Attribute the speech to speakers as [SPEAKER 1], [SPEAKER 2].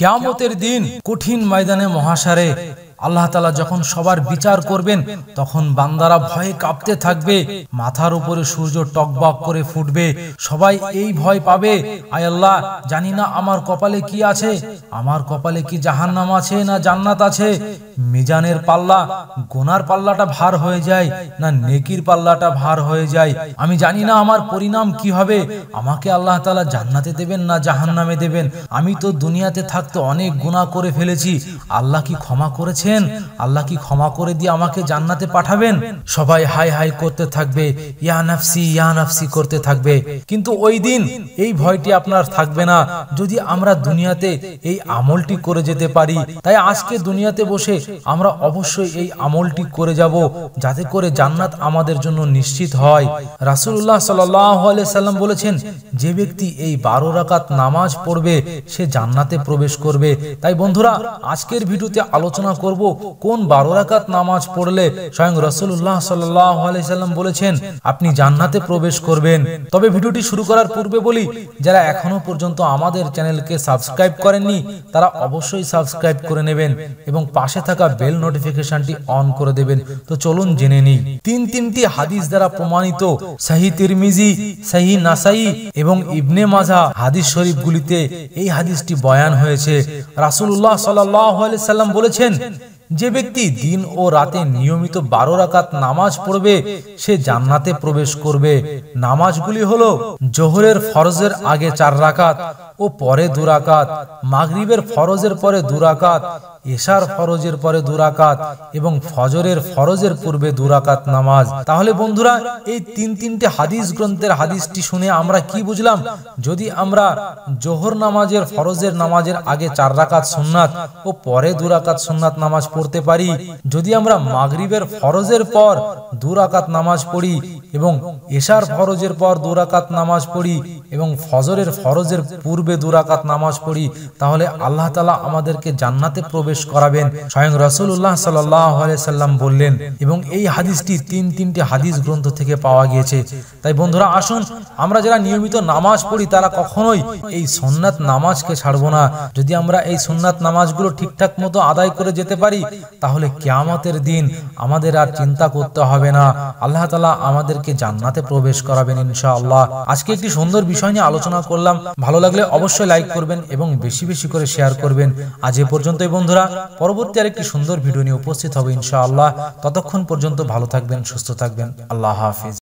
[SPEAKER 1] কেয়ামতের দিন কঠিন ময়দানে মহাসারে আল্লাহ তালা যখন সবার বিচার করবেন তখন বান্দারা ভয়ে কাঁপতে থাকবে মাথার উপরে সূর্য টকবক করে ফুটবে সবাই এই ভয় পাবে আয় আল্লাহ জানি না আমার কপালে কি আছে আমার কপালে কি জাহান্নাম আছে না জান্নাত আছে মিজানের পাল্লা গোনার পাল্লাটা ভার হয়ে যায় না নেকির পাল্লাটা ভার হয়ে যায় আমি জানি না আমার পরিণাম কি হবে আমাকে আল্লাহ তালা জান্নাতে দেবেন না জাহান্নামে দেবেন আমি তো দুনিয়াতে থাকতে অনেক গুণা করে ফেলেছি আল্লাহ কি ক্ষমা করেছে করেছেন আল্লাহ কি ক্ষমা করে দিয়ে আমাকে জান্নাতে পাঠাবেন সবাই হাই হাই করতে থাকবে ইয়া নাফসি ইয়া নাফসি করতে থাকবে কিন্তু ওই দিন এই ভয়টি আপনার থাকবে না যদি আমরা দুনিয়াতে এই আমলটি করে যেতে পারি তাই আজকে দুনিয়াতে বসে আমরা অবশ্যই এই আমলটি করে যাব যাতে করে জান্নাত আমাদের জন্য নিশ্চিত হয় রাসুল্লাহ সাল্লাম বলেছেন যে ব্যক্তি এই বারো রাকাত নামাজ পড়বে সে জান্নাতে প্রবেশ করবে তাই বন্ধুরা আজকের ভিডিওতে আলোচনা করব করব কোন বারো রাকাত নামাজ পড়লে স্বয়ং রসুল্লাহ সাল্লাম বলেছেন আপনি জান্নাতে প্রবেশ করবেন তবে ভিডিওটি শুরু করার পূর্বে বলি যারা এখনো পর্যন্ত আমাদের চ্যানেলকে সাবস্ক্রাইব করেননি তারা অবশ্যই সাবস্ক্রাইব করে নেবেন এবং পাশে থাকা বেল নোটিফিকেশনটি অন করে দেবেন তো চলুন জেনে নিই তিন তিনটি হাদিস দ্বারা প্রমাণিত সাহি তিরমিজি সাহি নাসাই এবং ইবনে মাঝা হাদিস শরীফগুলিতে এই হাদিসটি বয়ান হয়েছে রাসুল্লাহ সাল্লাম বলেছেন যে ব্যক্তি দিন ও রাতে নিয়মিত বারো রাকাত নামাজ পড়বে সে জান্নাতে প্রবেশ করবে নামাজগুলি হল জোহরের ফরজের আগে চার রাকাত ও পরে দুরাকাত মাগরিবের ফরজের পরে দুরাকাত এশার ফরজের পরে দুরাকাত এবং ফজরের ফরজের পূর্বে দুরাকাত নামাজ তাহলে বন্ধুরা এই তিন তিনটে হাদিস গ্রন্থের হাদিসটি শুনে আমরা কি বুঝলাম যদি আমরা জোহর নামাজের ফরজের নামাজের আগে চার রাকাত সোননাথ ও পরে দুরাকাত সোননাথ নামাজ পড়তে পারি যদি আমরা মাগরিবের ফরজের পর দুরাকাত নামাজ পড়ি এবং এশার ফরজের পর দুরাকাত নামাজ পড়ি এবং ফজরের ফরজের পূর্বে দুরাকাত নামাজ পড়ি তাহলে আল্লাহ তালা আমাদেরকে জান্নাতে প্রবেশ করাবেন স্বয়ং রসুল্লাহ সাল্লাম বললেন এবং এই হাদিসটি তিন তিনটি হাদিস গ্রন্থ থেকে পাওয়া গিয়েছে তাই বন্ধুরা আসুন আমরা যারা নিয়মিত নামাজ পড়ি তারা কখনোই এই সন্ন্যাত নামাজকে ছাড়বো না যদি আমরা এই সোননাথ নামাজগুলো ঠিকঠাক মতো আদায় করে যেতে পারি তাহলে কেয়ামতের দিন আমাদের আর চিন্তা করতে হবে না আল্লাহ তালা আমাদেরকে জান্নাতে প্রবেশ করাবেন ইনশা আল্লাহ আজকে একটি সুন্দর বিষয় নিয়ে আলোচনা করলাম ভালো লাগলে অবশ্যই লাইক করবেন এবং বেশি বেশি করে শেয়ার করবেন আজ এ পর্যন্তই বন্ধুরা পরবর্তী আর একটি সুন্দর ভিডিও নিয়ে উপস্থিত হবে ইনশাআল্লাহ ততক্ষণ পর্যন্ত ভালো থাকবেন সুস্থ থাকবেন আল্লাহ হাফিজ